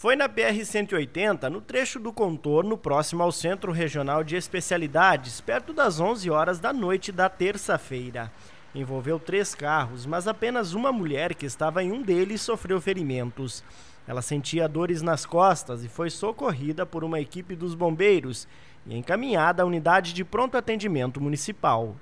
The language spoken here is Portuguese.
Foi na BR-180, no trecho do contorno próximo ao Centro Regional de Especialidades, perto das 11 horas da noite da terça-feira. Envolveu três carros, mas apenas uma mulher que estava em um deles sofreu ferimentos. Ela sentia dores nas costas e foi socorrida por uma equipe dos bombeiros e encaminhada à unidade de pronto atendimento municipal.